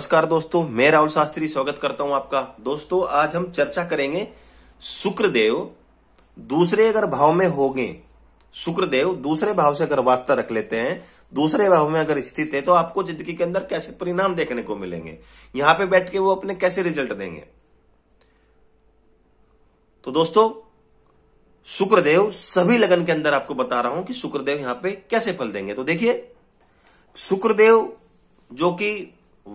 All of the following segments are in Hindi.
नमस्कार दोस्तों मैं राहुल शास्त्री स्वागत करता हूं आपका दोस्तों आज हम चर्चा करेंगे शुक्रदेव दूसरे अगर भाव में हो गए शुक्रदेव दूसरे भाव से अगर वास्ता रख लेते हैं दूसरे भाव में अगर स्थित है तो आपको जिंदगी के अंदर कैसे परिणाम देखने को मिलेंगे यहां पे बैठ के वो अपने कैसे रिजल्ट देंगे तो दोस्तों शुक्रदेव सभी लगन के अंदर आपको बता रहा हूं कि शुक्रदेव यहां पे कैसे फल देंगे तो देखिए शुक्रदेव जो कि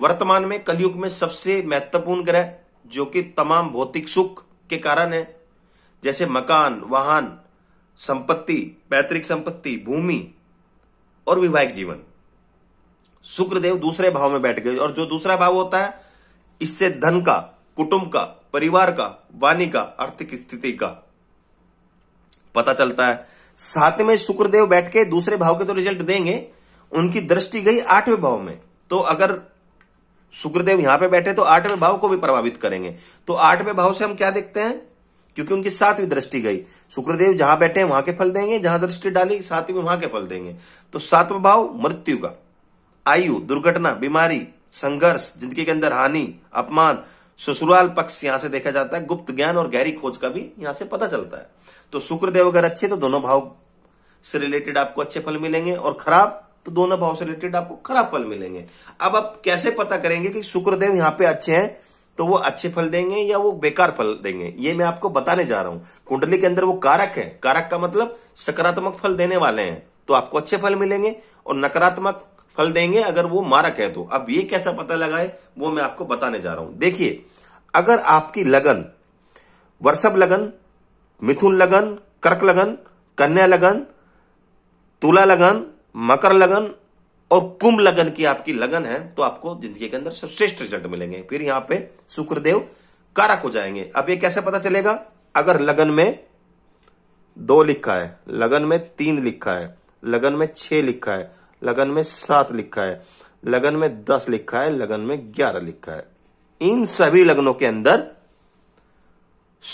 वर्तमान में कलयुग में सबसे महत्वपूर्ण ग्रह जो कि तमाम भौतिक सुख के कारण है जैसे मकान वाहन संपत्ति पैतृक संपत्ति भूमि और विवाहिक जीवन शुक्रदेव दूसरे भाव में बैठ गए और जो दूसरा भाव होता है इससे धन का कुटुंब का परिवार का वाणी का आर्थिक स्थिति का पता चलता है साथ में शुक्रदेव बैठ के दूसरे भाव के तो रिजल्ट देंगे उनकी दृष्टि गई आठवें भाव में तो अगर शुक्रदेव यहां पे बैठे तो आठवें भाव को भी प्रभावित करेंगे तो आठवें भाव से हम क्या देखते हैं क्योंकि उनकी सातवीं दृष्टि गई शुक्रदेव जहां बैठे हैं वहां के फल देंगे जहां दृष्टि डाली सातवीं वहां के फल देंगे तो सातवें भाव मृत्यु का आयु दुर्घटना बीमारी संघर्ष जिंदगी के अंदर हानि अपमान ससुराल पक्ष यहां से देखा जाता है गुप्त ज्ञान और गहरी खोज का भी यहां से पता चलता है तो शुक्रदेव अगर अच्छे तो दोनों भाव से रिलेटेड आपको अच्छे फल मिलेंगे और खराब तो दोनों भाव से रिलेटेड आपको खराब फल मिलेंगे अब आप कैसे पता करेंगे कि शुक्रदेव यहाँ पे अच्छे हैं तो वो अच्छे फल देंगे या वो बेकार फल देंगे ये मैं आपको बताने जा रहा हूं कुंडली के अंदर वो कारक है कारक का मतलब सकारात्मक फल देने वाले हैं तो आपको अच्छे फल मिलेंगे और नकारात्मक फल देंगे अगर वो मारक है तो अब ये कैसा पता लगाए वो मैं आपको बताने जा रहा हूं देखिए अगर आपकी लगन वर्षभ लगन मिथुन लगन कर्क लगन कन्या लगन तुला लगन मकर लगन और कुंभ लगन की आपकी लगन है तो आपको जिंदगी के अंदर सर्वश्रेष्ठ रिजल्ट मिलेंगे फिर यहां पे शुक्रदेव कारक हो जाएंगे अब ये कैसे पता चलेगा अगर लगन में दो लिखा है लगन में तीन लिखा है लगन में छह लिखा है लगन में सात लिखा है लगन में दस लिखा है लगन में ग्यारह लिखा है इन सभी लगनों के अंदर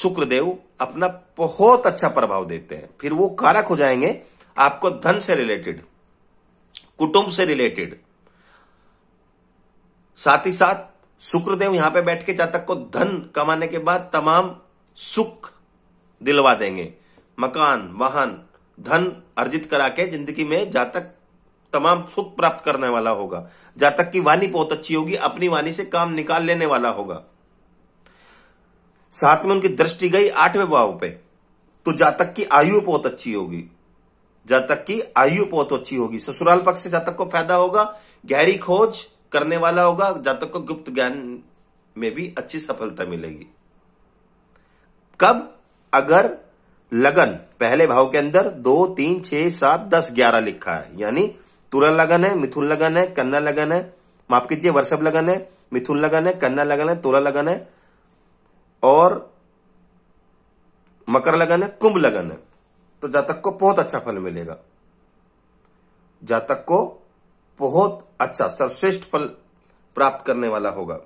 शुक्रदेव अपना बहुत अच्छा प्रभाव देते हैं फिर वो कारक हो जाएंगे आपको धन से रिलेटेड कुटुंब से रिलेटेड साथ ही साथ शुक्रदेव यहां पे बैठ के जातक को धन कमाने के बाद तमाम सुख दिलवा देंगे मकान वाहन धन अर्जित करा के जिंदगी में जातक तमाम सुख प्राप्त करने वाला होगा जातक की वाणी बहुत अच्छी होगी अपनी वाणी से काम निकाल लेने वाला होगा साथ में उनकी दृष्टि गई आठवें भाव पे तो जातक की आयु बहुत अच्छी होगी जातक की आयु बहुत अच्छी होगी ससुराल पक्ष से जातक को फायदा होगा गहरी खोज करने वाला होगा जातक को गुप्त ज्ञान में भी अच्छी सफलता मिलेगी कब अगर लगन पहले भाव के अंदर दो तीन छह सात दस ग्यारह लिखा है यानी तुला लगन है मिथुन लगन है कन्या लगन है माफ कीजिए वर्षभ लगन है मिथुन लगन है कन्या लगन है तुला लगन है और मकर लगन है कुंभ लगन है तो जातक को बहुत अच्छा फल मिलेगा जातक को बहुत अच्छा सर्वश्रेष्ठ फल प्राप्त करने वाला होगा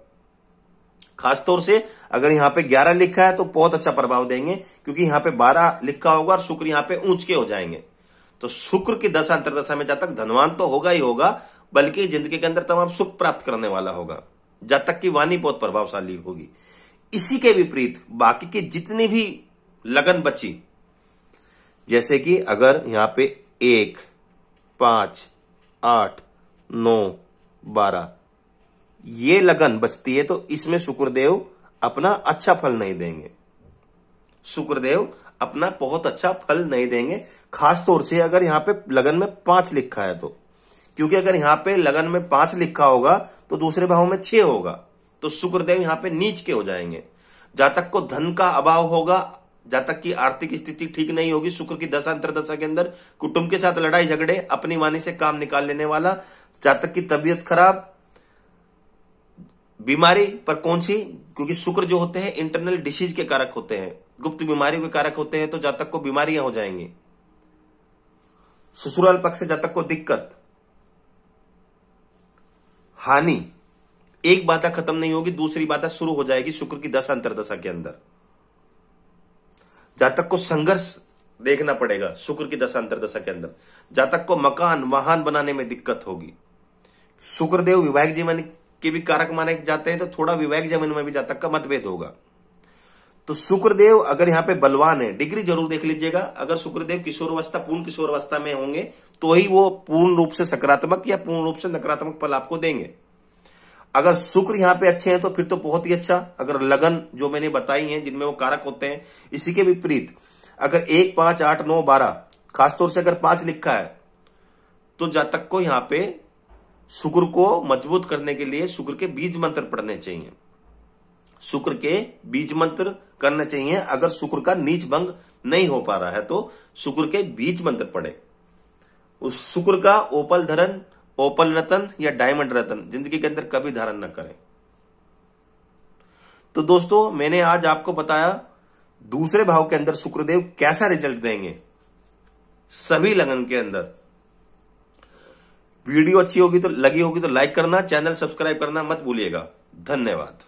खासतौर से अगर यहां पे 11 लिखा है तो बहुत अच्छा प्रभाव देंगे क्योंकि यहां पे 12 लिखा होगा और शुक्र यहां पे ऊंच के हो जाएंगे तो शुक्र की दशा अंतरदशा में जातक धनवान तो होगा ही होगा बल्कि जिंदगी के अंदर तमाम सुख प्राप्त करने वाला होगा जातक की वाणी बहुत प्रभावशाली होगी इसी के विपरीत बाकी की जितनी भी लगन बची जैसे कि अगर यहां पे एक पांच आठ नौ बारह ये लगन बचती है तो इसमें शुक्रदेव अपना अच्छा फल नहीं देंगे शुक्रदेव अपना बहुत अच्छा फल नहीं देंगे खास तौर से अगर यहां पे लगन में पांच लिखा है तो क्योंकि अगर यहां पे लगन में पांच लिखा होगा तो दूसरे भाव में छह होगा तो शुक्रदेव यहां पे नीच के हो जाएंगे जातक को धन का अभाव होगा जब तक की आर्थिक स्थिति ठीक नहीं होगी शुक्र की दशा अंतरदशा के अंदर कुटुंब के साथ लड़ाई झगड़े अपनी मानी से काम निकाल लेने वाला जब तक की तबीयत खराब बीमारी पर कौन सी क्योंकि शुक्र जो होते हैं इंटरनल डिसीज के कारक होते हैं गुप्त बीमारियों के कारक होते हैं तो जातक को बीमारियां हो जाएंगी ससुराल पक्ष से जातक को दिक्कत हानि एक बाधा खत्म नहीं होगी दूसरी बाधा शुरू हो जाएगी शुक्र की दशा अंतरदशा के अंदर जातक को संघर्ष देखना पड़ेगा शुक्र की दशा अंतरदशा के अंदर जातक को मकान वाहन बनाने में दिक्कत होगी शुक्रदेव विवाहिक जीवन के भी कारक माने जाते हैं तो थोड़ा विवाहिक जीवन में भी जातक का मतभेद होगा तो शुक्रदेव अगर यहां पे बलवान है डिग्री जरूर देख लीजिएगा अगर शुक्रदेव किशोरावस्था पूर्ण किशोरावस्था में होंगे तो ही वो पूर्ण रूप से सकारात्मक या पूर्ण रूप से नकारात्मक पल आपको देंगे अगर शुक्र यहां पे अच्छे हैं तो फिर तो बहुत ही अच्छा अगर लगन जो मैंने बताई है जिनमें वो कारक होते हैं इसी के विपरीत अगर एक पांच आठ नौ बारह खासतौर से अगर पांच लिखा है तो जातक को यहां पे शुक्र को मजबूत करने के लिए शुक्र के बीज मंत्र पढ़ने चाहिए शुक्र के बीज मंत्र करने चाहिए अगर शुक्र का नीच भंग नहीं हो पा रहा है तो शुक्र के बीज मंत्र पढ़े उस शुक्र का ओपल धरन ओपल रतन या डायमंड रतन जिंदगी के अंदर कभी धारण न करें तो दोस्तों मैंने आज आपको बताया दूसरे भाव के अंदर शुक्रदेव कैसा रिजल्ट देंगे सभी लगन के अंदर वीडियो अच्छी होगी तो लगी होगी तो लाइक करना चैनल सब्सक्राइब करना मत भूलिएगा धन्यवाद